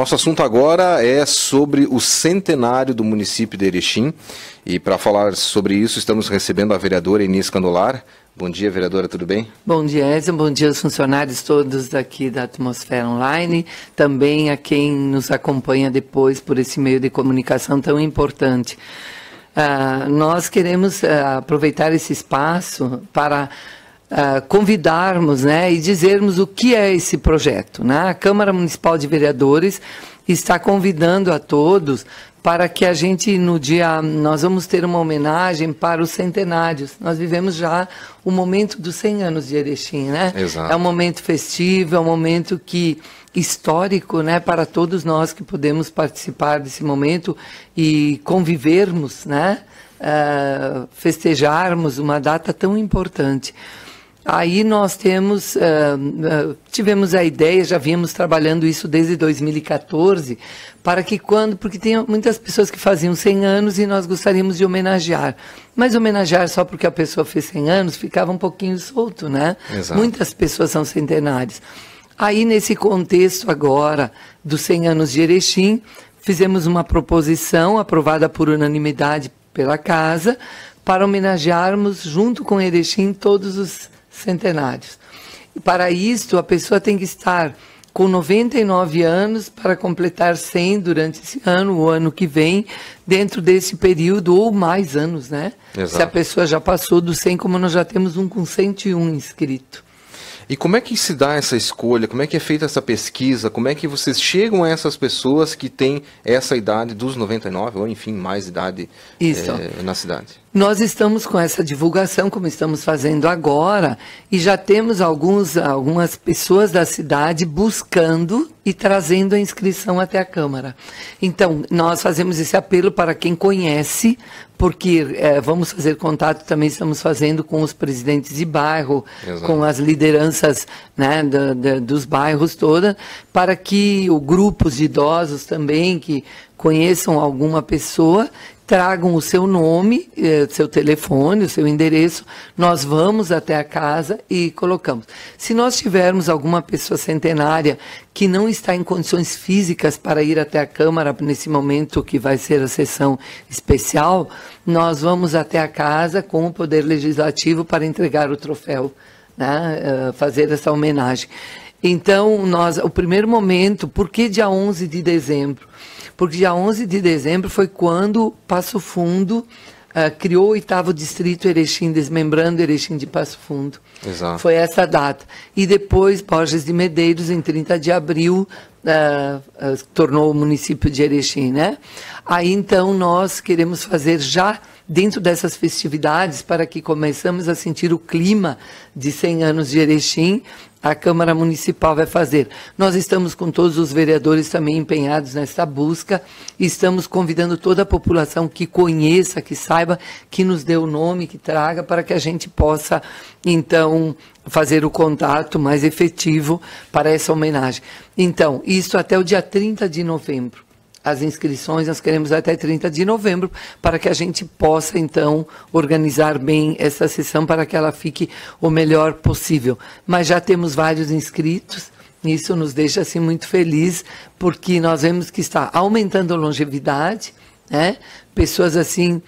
Nosso assunto agora é sobre o centenário do município de Erechim. E para falar sobre isso, estamos recebendo a vereadora Inês Candolar. Bom dia, vereadora, tudo bem? Bom dia, Edson. Bom dia aos funcionários todos daqui da Atmosfera Online. Também a quem nos acompanha depois por esse meio de comunicação tão importante. Uh, nós queremos uh, aproveitar esse espaço para ah, convidarmos né, e dizermos o que é esse projeto. Né? A Câmara Municipal de Vereadores está convidando a todos para que a gente no dia nós vamos ter uma homenagem para os centenários. Nós vivemos já o momento dos 100 anos de Erechim, né? Exato. É um momento festivo, é um momento que histórico, né, para todos nós que podemos participar desse momento e convivermos, né? Uh, festejarmos uma data tão importante. Aí nós temos, uh, uh, tivemos a ideia, já viemos trabalhando isso desde 2014, para que quando, porque tem muitas pessoas que faziam 100 anos e nós gostaríamos de homenagear. Mas homenagear só porque a pessoa fez 100 anos ficava um pouquinho solto, né? Exato. Muitas pessoas são centenárias. Aí nesse contexto agora dos 100 anos de Erechim, fizemos uma proposição aprovada por unanimidade pela casa para homenagearmos junto com Erechim todos os centenários. E para isto, a pessoa tem que estar com 99 anos para completar 100 durante esse ano, o ano que vem, dentro desse período ou mais anos, né? Exato. Se a pessoa já passou do 100, como nós já temos um com 101 inscrito. E como é que se dá essa escolha? Como é que é feita essa pesquisa? Como é que vocês chegam a essas pessoas que têm essa idade dos 99 ou enfim, mais idade é, na cidade? Nós estamos com essa divulgação, como estamos fazendo agora, e já temos alguns, algumas pessoas da cidade buscando e trazendo a inscrição até a Câmara. Então, nós fazemos esse apelo para quem conhece, porque é, vamos fazer contato, também estamos fazendo com os presidentes de bairro, Exato. com as lideranças né, da, da, dos bairros toda, para que o grupos de idosos também, que conheçam alguma pessoa tragam o seu nome, eh, seu telefone, o seu endereço, nós vamos até a casa e colocamos. Se nós tivermos alguma pessoa centenária que não está em condições físicas para ir até a Câmara nesse momento que vai ser a sessão especial, nós vamos até a casa com o Poder Legislativo para entregar o troféu, né? Eh, fazer essa homenagem. Então, nós, o primeiro momento, por que dia 11 de dezembro? porque dia 11 de dezembro foi quando Passo Fundo uh, criou o oitavo distrito Erechim, desmembrando Erechim de Passo Fundo. Exato. Foi essa data. E depois, Borges de Medeiros, em 30 de abril, uh, uh, tornou o município de Erechim, né? Aí, então, nós queremos fazer já dentro dessas festividades para que começamos a sentir o clima de 100 anos de Erechim a Câmara Municipal vai fazer. Nós estamos com todos os vereadores também empenhados nessa busca estamos convidando toda a população que conheça, que saiba, que nos dê o nome, que traga, para que a gente possa, então, fazer o contato mais efetivo para essa homenagem. Então, isso até o dia 30 de novembro as inscrições, nós queremos até 30 de novembro, para que a gente possa, então, organizar bem essa sessão para que ela fique o melhor possível. Mas já temos vários inscritos. Isso nos deixa assim muito feliz, porque nós vemos que está aumentando a longevidade, né? Pessoas assim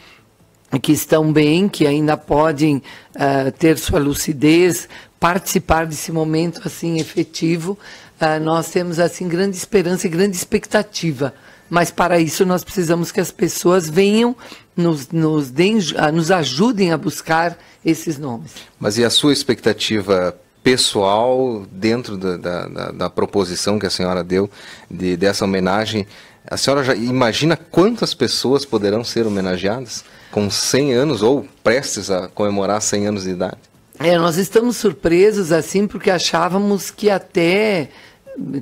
que estão bem, que ainda podem uh, ter sua lucidez, participar desse momento assim efetivo. Uh, nós temos assim grande esperança e grande expectativa mas para isso nós precisamos que as pessoas venham, nos, nos, deem, ah, nos ajudem a buscar esses nomes. Mas e a sua expectativa pessoal dentro da, da, da, da proposição que a senhora deu de, dessa homenagem? A senhora já imagina quantas pessoas poderão ser homenageadas com 100 anos ou prestes a comemorar 100 anos de idade? É, nós estamos surpresos assim porque achávamos que até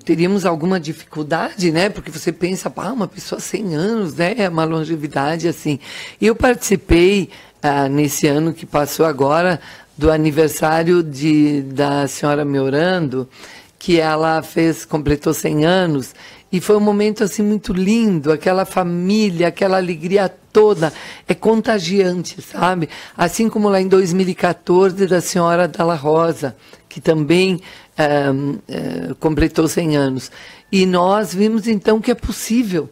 teríamos alguma dificuldade, né? Porque você pensa, pá, uma pessoa 100 anos, né? É uma longevidade assim. E eu participei ah, nesse ano que passou agora do aniversário de, da senhora Meorando, que ela fez, completou 100 anos, e foi um momento assim muito lindo, aquela família, aquela alegria toda, é contagiante, sabe? Assim como lá em 2014 da senhora Dalla Rosa, que também eh, completou 100 anos. E nós vimos então que é possível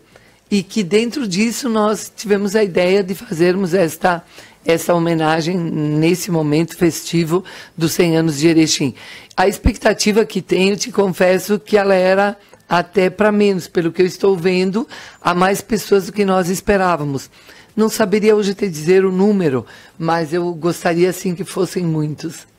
e que dentro disso nós tivemos a ideia de fazermos esta essa homenagem nesse momento festivo dos 100 anos de Erechim. A expectativa que tenho, te confesso que ela era até para menos, pelo que eu estou vendo, há mais pessoas do que nós esperávamos. Não saberia hoje te dizer o número, mas eu gostaria sim que fossem muitos.